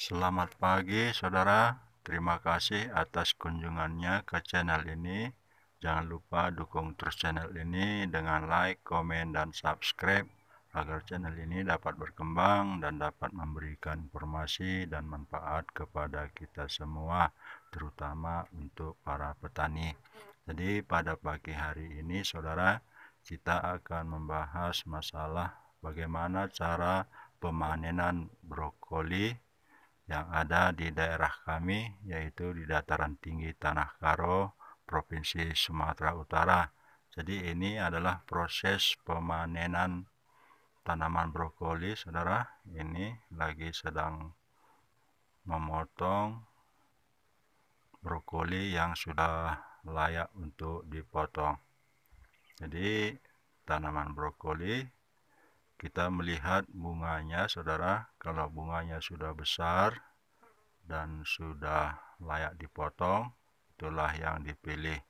Selamat pagi saudara. Terima kasih atas kunjungannya ke channel ini. Jangan lupa dukung terus channel ini dengan like, komen, dan subscribe agar channel ini dapat berkembang dan dapat memberikan informasi dan manfaat kepada kita semua, terutama untuk para petani. Jadi pada pagi hari ini saudara, kita akan membahas masalah bagaimana cara pemanenan brokoli yang ada di daerah kami yaitu di dataran tinggi Tanah Karo, Provinsi Sumatera Utara. Jadi ini adalah proses pemanenan tanaman brokoli, saudara. Ini lagi sedang memotong brokoli yang sudah layak untuk dipotong. Jadi tanaman brokoli kita melihat bunganya saudara kalau bunganya sudah besar dan sudah layak dipotong itulah yang dipilih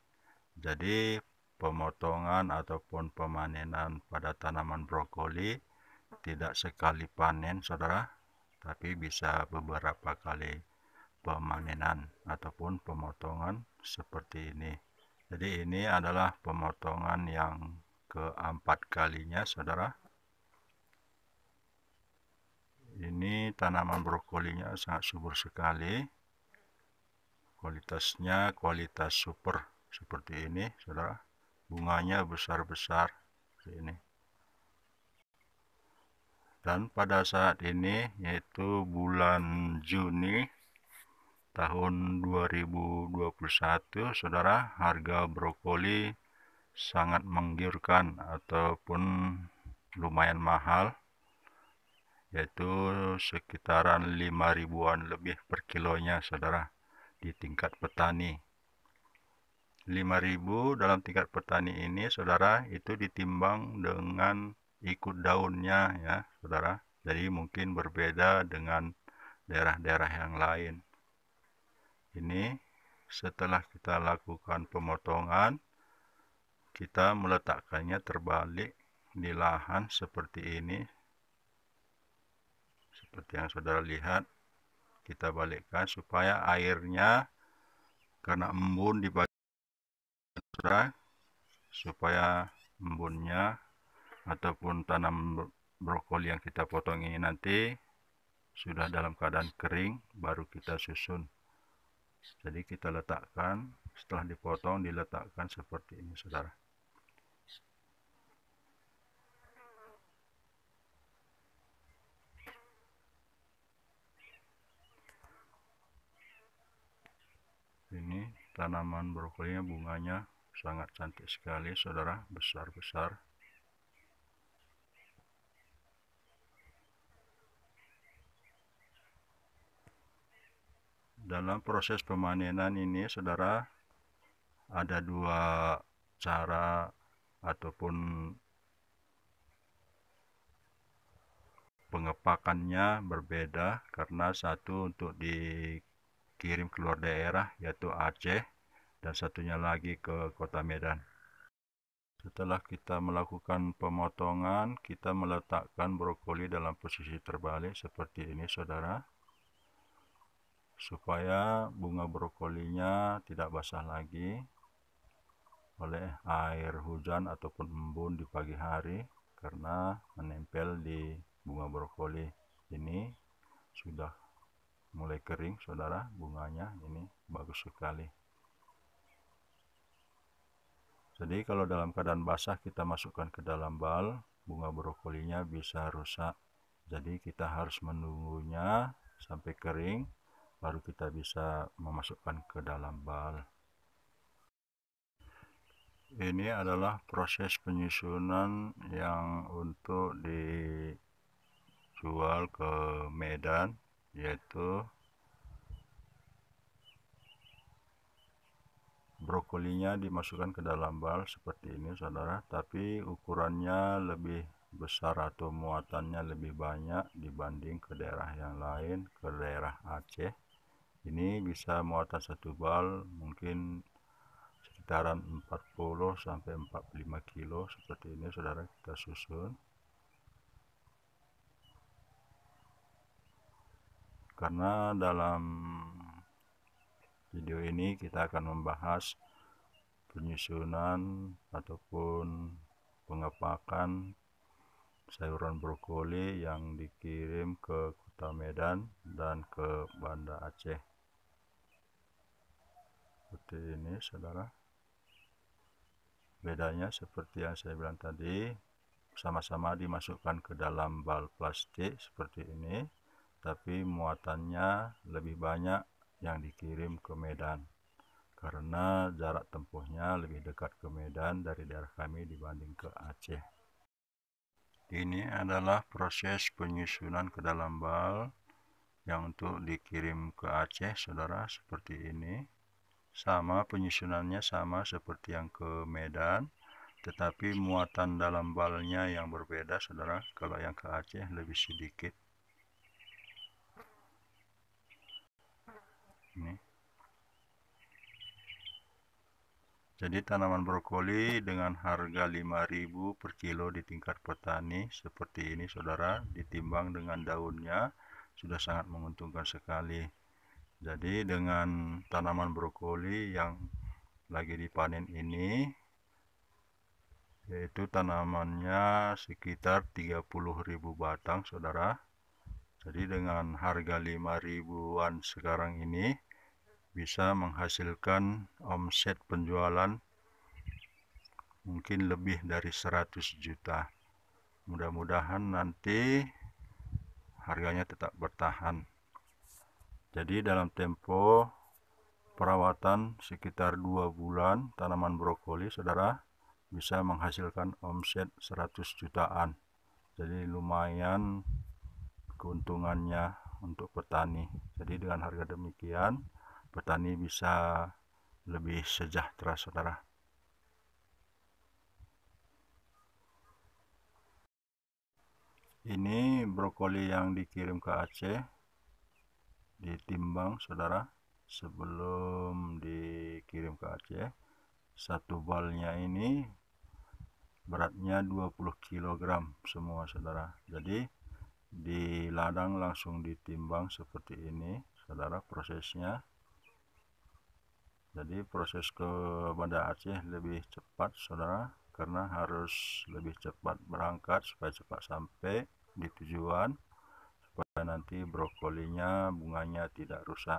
jadi pemotongan ataupun pemanenan pada tanaman brokoli tidak sekali panen saudara tapi bisa beberapa kali pemanenan ataupun pemotongan seperti ini jadi ini adalah pemotongan yang keempat kalinya saudara ini tanaman brokolinya sangat subur sekali kualitasnya kualitas super seperti ini saudara bunganya besar-besar ini dan pada saat ini yaitu bulan Juni tahun 2021 saudara harga brokoli sangat menggiurkan ataupun lumayan mahal yaitu sekitaran 5 ribuan lebih per kilonya saudara di tingkat petani ribu dalam tingkat petani ini saudara itu ditimbang dengan ikut daunnya ya saudara jadi mungkin berbeda dengan daerah-daerah yang lain ini setelah kita lakukan pemotongan kita meletakkannya terbalik di lahan seperti ini seperti yang saudara lihat kita balikkan supaya airnya karena embun di bagian supaya embunnya ataupun tanam brokoli yang kita potong ini nanti sudah dalam keadaan kering baru kita susun jadi kita letakkan setelah dipotong diletakkan seperti ini saudara Tanaman brokolinya bunganya sangat cantik sekali saudara, besar-besar. Dalam proses pemanenan ini saudara ada dua cara ataupun pengepakannya berbeda karena satu untuk di kirim ke luar daerah yaitu Aceh dan satunya lagi ke kota Medan. Setelah kita melakukan pemotongan, kita meletakkan brokoli dalam posisi terbalik seperti ini saudara. Supaya bunga brokolinya tidak basah lagi oleh air hujan ataupun embun di pagi hari karena menempel di bunga brokoli ini sudah mulai kering saudara bunganya ini bagus sekali jadi kalau dalam keadaan basah kita masukkan ke dalam bal bunga brokolinya bisa rusak jadi kita harus menunggunya sampai kering baru kita bisa memasukkan ke dalam bal ini adalah proses penyusunan yang untuk dijual ke Medan yaitu brokolinya dimasukkan ke dalam bal seperti ini saudara tapi ukurannya lebih besar atau muatannya lebih banyak dibanding ke daerah yang lain ke daerah Aceh ini bisa muatan satu bal mungkin sekitaran 40 sampai 45 kilo seperti ini saudara kita susun karena dalam video ini kita akan membahas penyusunan ataupun pengepakan sayuran brokoli yang dikirim ke kota Medan dan ke Banda Aceh seperti ini saudara bedanya seperti yang saya bilang tadi sama-sama dimasukkan ke dalam bal plastik seperti ini tapi muatannya lebih banyak yang dikirim ke Medan karena jarak tempuhnya lebih dekat ke Medan dari daerah kami dibanding ke Aceh. Ini adalah proses penyusunan ke dalam bal yang untuk dikirim ke Aceh, saudara, seperti ini. Sama penyusunannya sama seperti yang ke Medan, tetapi muatan dalam balnya yang berbeda, saudara. Kalau yang ke Aceh lebih sedikit, ini jadi tanaman brokoli dengan harga 5000 per kilo di tingkat petani seperti ini saudara ditimbang dengan daunnya sudah sangat menguntungkan sekali jadi dengan tanaman brokoli yang lagi dipanen ini yaitu tanamannya sekitar 30.000 batang saudara jadi dengan harga 5000-an sekarang ini bisa menghasilkan omset penjualan mungkin lebih dari 100 juta mudah-mudahan nanti harganya tetap bertahan jadi dalam tempo perawatan sekitar dua bulan tanaman brokoli saudara bisa menghasilkan omset 100 jutaan jadi lumayan keuntungannya untuk petani jadi dengan harga demikian petani bisa lebih sejahtera saudara ini brokoli yang dikirim ke Aceh ditimbang saudara sebelum dikirim ke Aceh satu balnya ini beratnya 20 kg semua saudara jadi di ladang langsung ditimbang seperti ini saudara prosesnya jadi proses ke Banda Aceh lebih cepat saudara karena harus lebih cepat berangkat supaya cepat sampai di tujuan supaya nanti brokolinya bunganya tidak rusak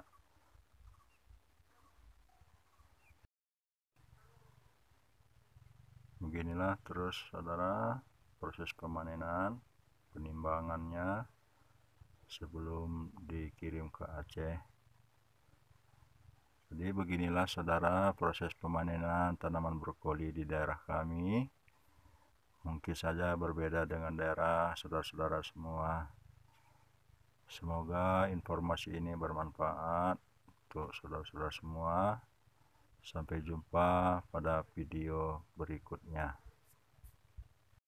beginilah terus saudara proses pemanenan penimbangannya sebelum dikirim ke Aceh jadi beginilah saudara proses pemanenan tanaman brokoli di daerah kami. Mungkin saja berbeda dengan daerah saudara-saudara semua. Semoga informasi ini bermanfaat untuk saudara-saudara semua. Sampai jumpa pada video berikutnya.